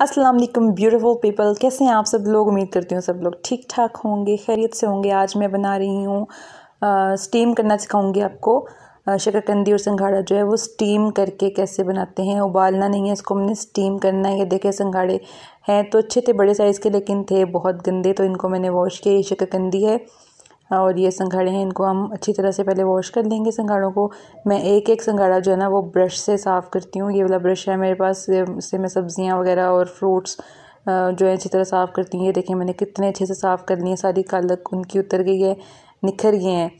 अस्सलाम वालेकुम beautiful people कैसे हैं आप सब लोग उम्मीद करती हूँ सब लोग ठीक ठाक होंगे खैरियत से होंगे आज मैं बना रही हूँ स्टीम करना सिखाऊंगी आपको शकरकंदी और संघाड़ा जो है वो स्टीम करके कैसे बनाते हैं उबालना नहीं है इसको हमने स्टीम करना है ये देखे संघाड़े हैं तो अच्छे थे बड़े साइज़ के लेकिन थे बहुत गंदे तो इनको मैंने वॉश किया ये शकरकंदी है हाँ, और ये संघाड़े हैं इनको हम अच्छी तरह से पहले वॉश कर लेंगे संघाड़ों को मैं एक एक संघाड़ा जो है ना वो ब्रश से साफ़ करती हूँ ये वाला ब्रश है मेरे पास इससे मैं सब्ज़ियाँ वगैरह और फ्रूट्स जो है अच्छी तरह साफ़ करती हूँ ये देखें मैंने कितने अच्छे से साफ़ कर लिए सारी कालक उनकी उतर गई है निखर गए हैं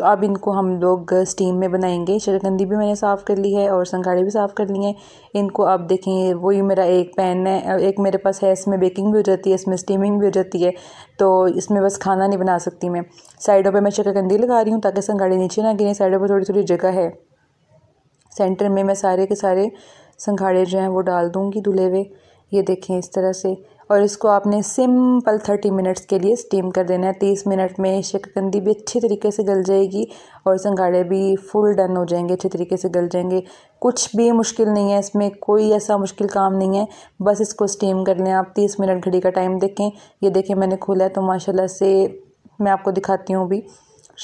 तो अब इनको हम लोग स्टीम में बनाएंगे शरकंदी भी मैंने साफ़ कर ली है और संगाड़े भी साफ़ कर लिए हैं इनको आप देखें वही मेरा एक पैन है एक मेरे पास है इसमें बेकिंग भी हो जाती है इसमें स्टीमिंग भी हो जाती है तो इसमें बस खाना नहीं बना सकती मैं साइडों पर मैं शकरकंदी लगा रही हूँ ताकि संगाड़े नीचे ना गिरें साइडों पर थोड़ी थोड़ी जगह है सेंटर में मैं सारे के सारे संघाड़े जो हैं वो डाल दूँगी धुले हुए ये देखें इस तरह से और इसको आपने सिंपल थर्टी मिनट्स के लिए स्टीम कर देना है तीस मिनट में शक्करकंदी भी अच्छी तरीके से गल जाएगी और संगाड़े भी फुल डन हो जाएंगे अच्छे तरीके से गल जाएंगे कुछ भी मुश्किल नहीं है इसमें कोई ऐसा मुश्किल काम नहीं है बस इसको स्टीम कर लें आप तीस मिनट घड़ी का टाइम देखें ये देखें मैंने खोला है तो माशाला से मैं आपको दिखाती हूँ अभी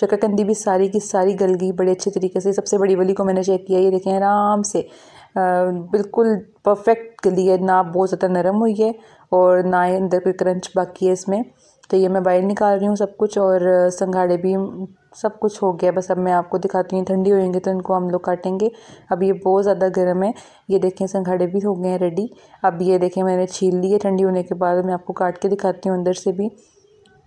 शक्करकंदी भी सारी की सारी गल गई बड़े अच्छे तरीके से सबसे बड़ी वली को मैंने चेक किया ये देखें आराम से बिल्कुल परफेक्ट गली है ना बहुत ज़्यादा नरम हुई है और ना ही अंदर कोई क्रंच बाकी है इसमें तो ये मैं बाहर निकाल रही हूँ सब कुछ और संघाड़े भी सब कुछ हो गया बस अब मैं आपको दिखाती हूँ ठंडी होएंगे तो इनको हम लोग काटेंगे अब ये बहुत ज़्यादा गर्म है ये देखें संघाड़े भी हो गए हैं रेडी अब ये देखें मैंने छील लिए ठंडी होने के बाद मैं आपको काट के दिखाती हूँ अंदर से भी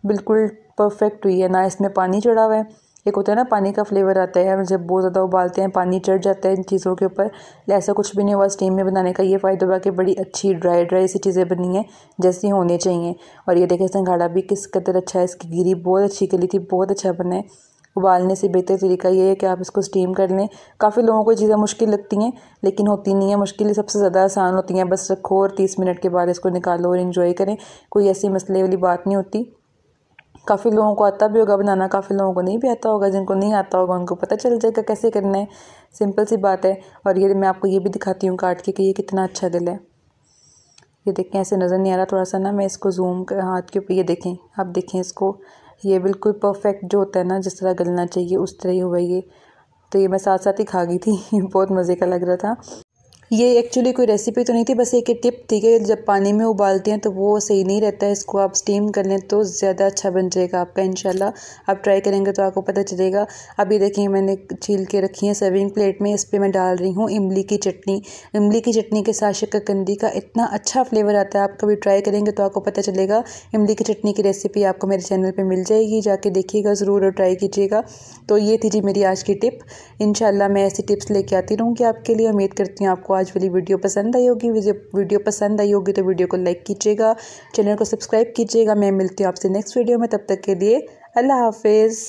बिल्कुल परफेक्ट हुई है ना इसमें पानी चढ़ा हुआ है एक होता है ना पानी का फ्लेवर आता है जब बहुत ज़्यादा उबालते हैं पानी चढ़ जाता है इन चीज़ों के ऊपर ऐसा कुछ भी नहीं हुआ स्टीम में बनाने का ये फ़ायदा हुआ कि बड़ी अच्छी ड्राई ड्राई सी चीज़ें बनी हैं जैसी होनी चाहिए और ये देखें संघाड़ा भी किस कदर अच्छा है इसकी गिरी बहुत अच्छी गली थी बहुत अच्छा बना है उबालने से बेहतर तरीका ये है कि आप इसको स्टीम कर लें काफ़ी लोगों को चीज़ें मुश्किल लगती हैं लेकिन होती नहीं है मुश्किल सबसे ज़्यादा आसान होती हैं बस रखो और तीस मिनट के बाद इसको निकालो और इन्जॉय करें कोई ऐसी मसले वाली बात नहीं होती काफ़ी लोगों को आता भी होगा बनाना काफ़ी लोगों को नहीं भी आता होगा जिनको नहीं आता होगा उनको पता चल जाएगा कैसे करना है सिंपल सी बात है और ये मैं आपको ये भी दिखाती हूँ काट के कि ये कितना अच्छा दिल है ये देखें ऐसे नज़र नहीं आ रहा थोड़ा सा ना मैं इसको जूम कर हाथ के ऊपर ये देखें आप देखें इसको ये बिल्कुल परफेक्ट जो होता है ना जिस तरह गलना चाहिए उस तरह ही हुआ ये तो ये मैं साथ साथ ही खा गई थी बहुत मज़े का लग रहा था ये एक्चुअली कोई रेसिपी तो नहीं थी बस एक टिप थी कि जब पानी में उबालते हैं तो वो सही नहीं रहता है इसको आप स्टीम कर लें तो ज़्यादा अच्छा बन जाएगा आपका इन आप ट्राई करेंगे तो आपको पता चलेगा अभी देखिए मैंने छील के रखी है सर्विंग प्लेट में इस पर मैं डाल रही हूँ इमली की चटनी इमली की चटनी के साथ शकरकंदी का इतना अच्छा फ्लेवर आता है आप कभी ट्राई करेंगे तो आपको पता चलेगा इमली की चटनी की रेसिपी आपको मेरे चैनल पर मिल जाएगी जाके देखिएगा ज़रूर और ट्राई कीजिएगा तो ये थी जी मेरी आज की टिप इन मैं ऐसी टिप्स लेके आती रहूँगी आपके लिए उम्मीद करती हूँ आपको आज वाली वीडियो पसंद आई होगी वीडियो पसंद आई होगी तो वीडियो को लाइक कीजिएगा चैनल को सब्सक्राइब कीजिएगा मैं मिलती हूँ आपसे नेक्स्ट वीडियो में तब तक के लिए अल्लाह हाफिज़